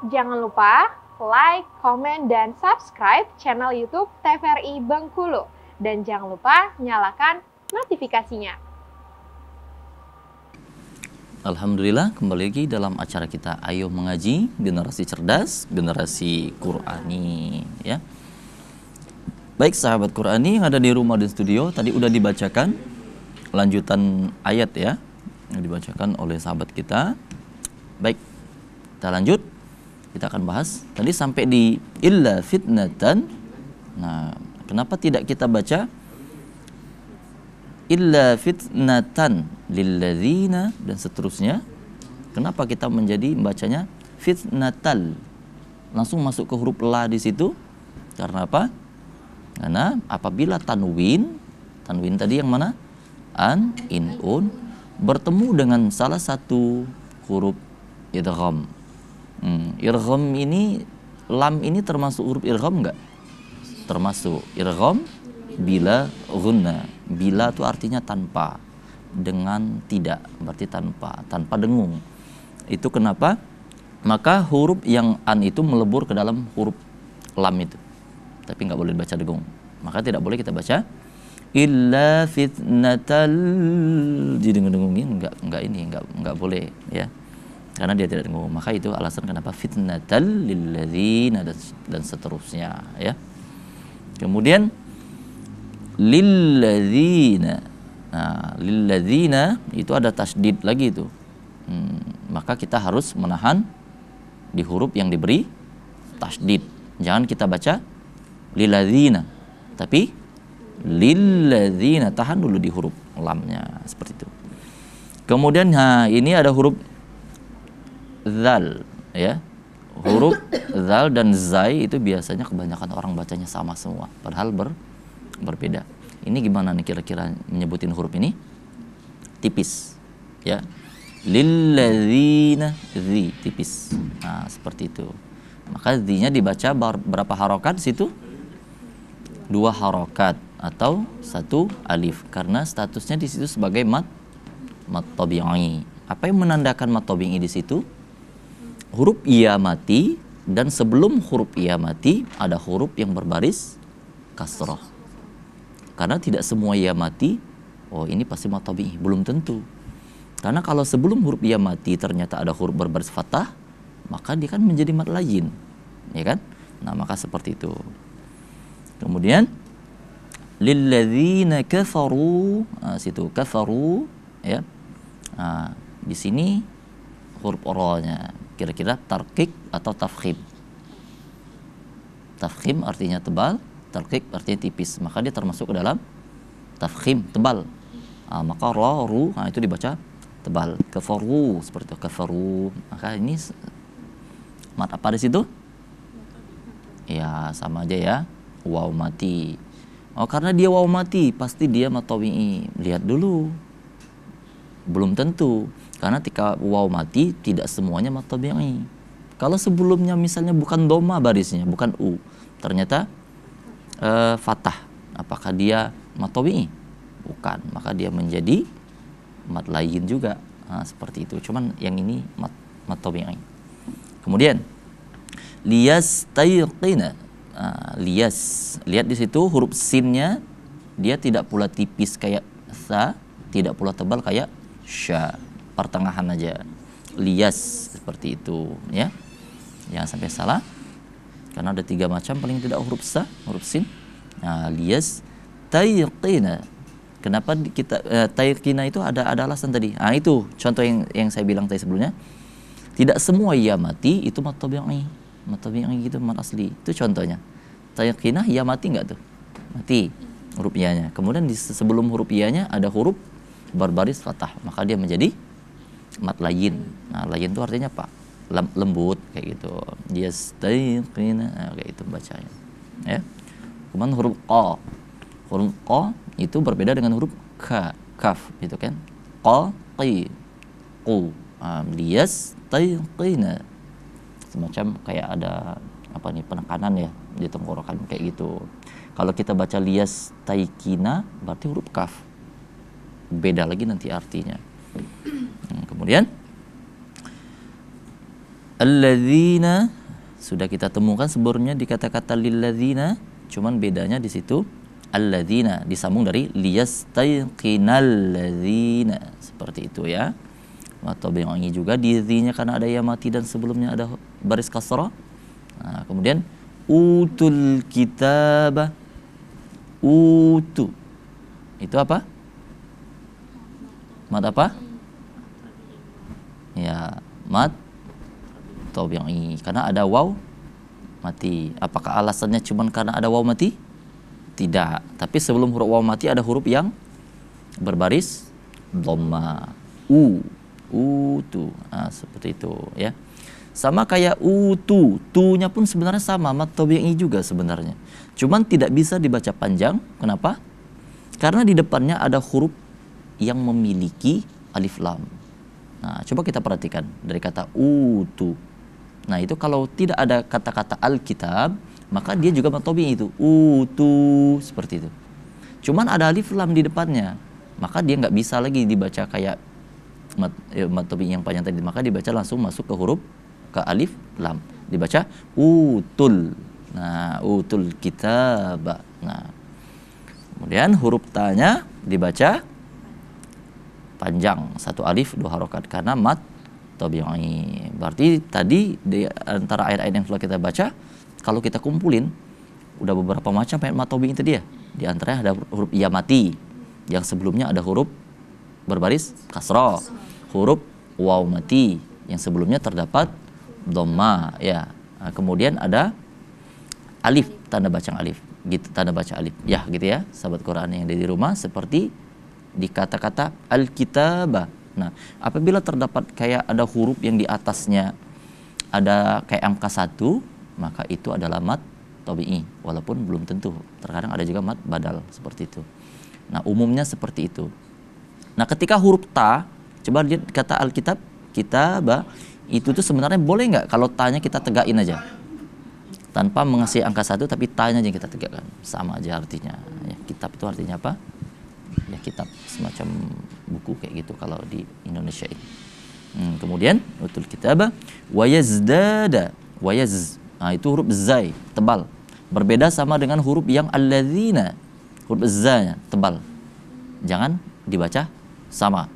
Jangan lupa like, comment, dan subscribe channel YouTube TVRI Bengkulu. Dan jangan lupa nyalakan notifikasinya. Alhamdulillah kembali lagi dalam acara kita Ayo Mengaji Generasi Cerdas Generasi Qurani ya. Baik sahabat Qurani yang ada di rumah dan studio tadi udah dibacakan lanjutan ayat ya yang dibacakan oleh sahabat kita. Baik, kita lanjut kita akan bahas tadi sampai di illa fitnatan nah kenapa tidak kita baca illa fitnatan lilladzina dan seterusnya kenapa kita menjadi membacanya fitnatal langsung masuk ke huruf la di situ karena apa karena apabila tanwin tanwin tadi yang mana an in un bertemu dengan salah satu huruf idgham Hmm, ini lam ini termasuk huruf irgham enggak? Termasuk irgham bila guna. Bila itu artinya tanpa dengan tidak berarti tanpa tanpa dengung itu kenapa maka huruf yang an itu melebur ke dalam huruf lam itu tapi nggak boleh baca dengung maka tidak boleh kita baca illa fitnatal jadi dengung nggak nggak ini nggak nggak boleh ya karena dia tidak tanggung maka itu alasan kenapa fitnatal lilladzina dan seterusnya ya kemudian lilladzina nah lilladzina itu ada tasdid lagi itu hmm, maka kita harus menahan di huruf yang diberi tasdid jangan kita baca lilladzina tapi lilladzina tahan dulu di huruf lamnya seperti itu kemudian nah ini ada huruf zal ya huruf zal dan zai itu biasanya kebanyakan orang bacanya sama semua padahal ber, berbeda ini gimana nih kira-kira menyebutin huruf ini tipis ya lilladzina zi tipis nah seperti itu maka zinya dibaca berapa harokat situ dua harokat atau satu alif karena statusnya di situ sebagai mat mat tabi'i apa yang menandakan mat tabi'i di situ huruf ia mati dan sebelum huruf ia mati ada huruf yang berbaris kasroh. Karena tidak semua ia mati, oh ini pasti matobi belum tentu. Karena kalau sebelum huruf ia mati ternyata ada huruf berbaris fathah, maka dia kan menjadi mat lain Ya kan? Nah, maka seperti itu. Kemudian lilladzina kafaru, nah, situ kafaru ya. Nah, di sini huruf oralnya kira-kira tarkik atau tafkhim tafkhim artinya tebal tarkik artinya tipis maka dia termasuk ke dalam tafkhim tebal nah, maka ru, nah, itu dibaca tebal kefaru seperti itu kefaru maka ini mat apa di situ ya sama aja ya wow mati oh karena dia wow mati pasti dia matawi lihat dulu belum tentu karena ketika waw mati tidak semuanya mat tabi'i. Kalau sebelumnya misalnya bukan doma barisnya, bukan u, ternyata e, eh, fatah. Apakah dia mat Bukan, maka dia menjadi mat lain juga. Nah, seperti itu. Cuman yang ini mat mat tabi'i. Kemudian lias Nah, lias. Lihat di situ huruf sinnya dia tidak pula tipis kayak sa, tidak pula tebal kayak sya pertengahan aja lias seperti itu ya jangan sampai salah karena ada tiga macam paling tidak huruf sa huruf sin nah, lias tayqina kenapa kita eh, tayqina itu ada ada alasan tadi Ah itu contoh yang yang saya bilang tadi sebelumnya tidak semua ya mati itu mat tabi'i gitu mat asli itu contohnya tayqina ya mati nggak tuh mati huruf ianya kemudian di sebelum huruf ianya ada huruf barbaris fatah maka dia menjadi kalimat lain, Nah, lain itu artinya apa? lembut kayak gitu. Dia nah, kayak itu bacanya. Ya. Kemudian huruf qa. Huruf qa itu berbeda dengan huruf k, kaf gitu kan. Qa, qi, qu. Um, Semacam kayak ada apa nih penekanan ya di tenggorokan kayak gitu. Kalau kita baca lias taikina berarti huruf kaf. Beda lagi nanti artinya Kemudian alladzina sudah kita temukan sebelumnya di kata-kata lilladzina, cuman bedanya di situ alladzina disambung dari liyastayqinalladzina. Seperti itu ya. Atau bengongi juga di karena ada ya mati dan sebelumnya ada baris kasra. Nah, kemudian utul kitabah utu itu apa? Mat apa? ya yang ini karena ada waw mati. Apakah alasannya cuma karena ada waw mati? Tidak. Tapi sebelum huruf waw mati ada huruf yang berbaris dhamma. U. U tu. Nah, seperti itu ya. Sama kayak u tu. tu pun sebenarnya sama mat ini juga sebenarnya. Cuman tidak bisa dibaca panjang. Kenapa? Karena di depannya ada huruf yang memiliki alif lam Nah, coba kita perhatikan dari kata utu. Nah, itu kalau tidak ada kata-kata Alkitab, maka dia juga matobi itu utu seperti itu. Cuman ada alif lam di depannya, maka dia nggak bisa lagi dibaca kayak mat, ya, matobi yang panjang tadi, maka dibaca langsung masuk ke huruf ke alif lam. Dibaca utul. Nah, utul kitab. Nah, kemudian huruf tanya dibaca panjang satu alif dua harokat karena mat tabi'i. Berarti tadi di antara ayat-ayat yang telah kita baca kalau kita kumpulin udah beberapa macam ayat mat tabi'i itu dia Di antaranya ada huruf ya mati yang sebelumnya ada huruf berbaris kasro, huruf waw mati yang sebelumnya terdapat doma ya. Nah, kemudian ada alif tanda baca alif gitu tanda baca alif ya gitu ya sahabat Quran yang ada di rumah seperti di kata-kata Alkitabah. Nah, apabila terdapat kayak ada huruf yang di atasnya ada kayak angka satu, maka itu adalah mat tabi'i, walaupun belum tentu. Terkadang ada juga mat badal seperti itu. Nah, umumnya seperti itu. Nah, ketika huruf ta, coba lihat kata Alkitab, kitabah, itu tuh sebenarnya boleh nggak kalau tanya kita tegakin aja tanpa mengasih angka satu tapi tanya aja kita tegakkan sama aja artinya ya, kitab itu artinya apa ya kitab semacam buku kayak gitu kalau di Indonesia ini. Hmm, kemudian utul kitaba wayazdada wayaz nah, itu huruf zai tebal berbeda sama dengan huruf yang alladzina huruf zai tebal jangan dibaca sama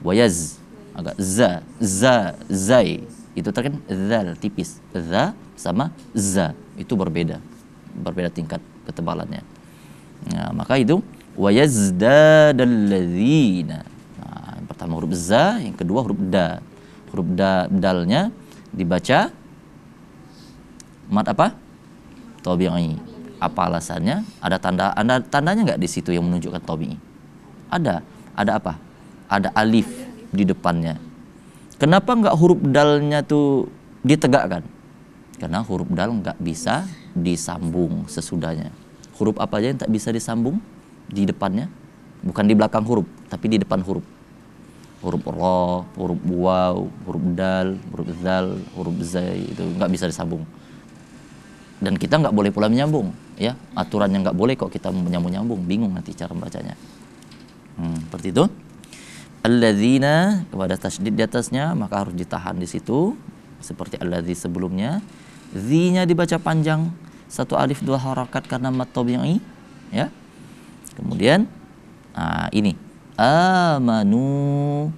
wayaz agak za za zai itu terkait zal tipis za sama za itu berbeda berbeda tingkat ketebalannya nah, maka itu wa yazdadalladzina. Nah, yang pertama huruf za, yang kedua huruf da. Huruf da dalnya dibaca mat apa? Tabi'i. Apa alasannya? Ada tanda ada tandanya nggak di situ yang menunjukkan tabi'i? Ada. Ada apa? Ada alif di depannya. Kenapa nggak huruf dalnya tuh ditegakkan? Karena huruf dal nggak bisa disambung sesudahnya. Huruf apa aja yang tak bisa disambung? di depannya bukan di belakang huruf tapi di depan huruf huruf ro huruf waw huruf dal huruf zal huruf zai itu nggak bisa disambung dan kita nggak boleh pula menyambung ya aturan yang nggak boleh kok kita menyambung nyambung bingung nanti cara membacanya hmm, seperti itu alladzina kepada tasdid di atasnya maka harus ditahan di situ seperti alladzi sebelumnya zinya dibaca panjang satu alif dua harakat karena mad ya Kemudian nah ini amanu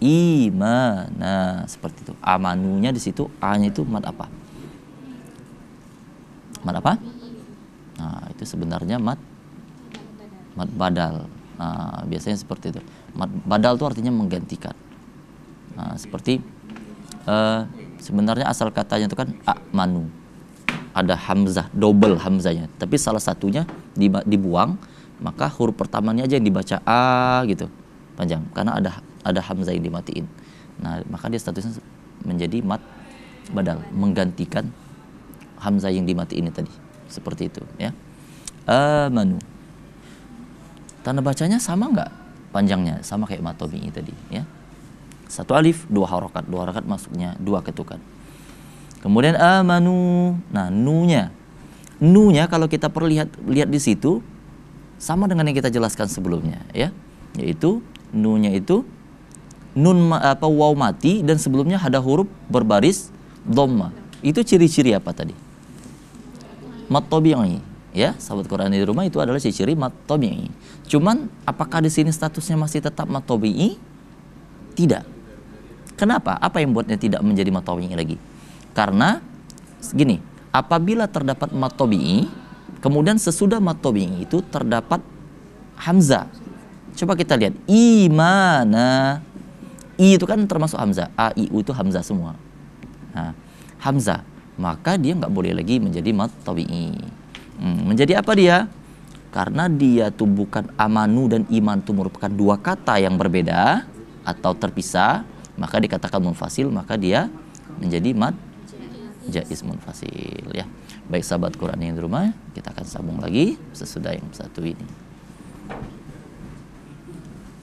imana seperti itu. Amanunya di situ a-nya itu mat apa? Mat apa? Nah, itu sebenarnya mat mat badal. Nah, biasanya seperti itu. Mat badal itu artinya menggantikan. Nah, seperti uh, sebenarnya asal katanya itu kan amanu. Ada hamzah, double hamzahnya. Tapi salah satunya dibuang maka huruf pertamanya aja yang dibaca a gitu panjang karena ada ada hamzah yang dimatiin nah maka dia statusnya menjadi mat badal menggantikan hamzah yang dimati ini tadi seperti itu ya amanu tanda bacanya sama nggak panjangnya sama kayak matomi tadi ya satu alif dua harokat dua harokat masuknya dua ketukan kemudian amanu nah nunya nunya kalau kita perlihat lihat di situ sama dengan yang kita jelaskan sebelumnya ya yaitu nunnya itu nun apa waw mati dan sebelumnya ada huruf berbaris dhamma itu ciri-ciri apa tadi mat tabi'i ya sahabat Quran di rumah itu adalah ciri-ciri mat tabi'i cuman apakah di sini statusnya masih tetap mat tidak kenapa apa yang buatnya tidak menjadi mat tabi'i lagi karena gini apabila terdapat mat tabi'i Kemudian sesudah matobi'i itu terdapat hamzah. Coba kita lihat imana. I itu kan termasuk hamzah. A i u itu hamzah semua. Nah, hamzah maka dia nggak boleh lagi menjadi matobi'i. Hmm, menjadi apa dia? Karena dia tuh bukan amanu dan iman itu merupakan dua kata yang berbeda atau terpisah, maka dikatakan munfasil, maka dia menjadi mad jaiz munfasil ya. Baik sahabat Quran yang di rumah, kita akan sambung lagi sesudah yang satu ini.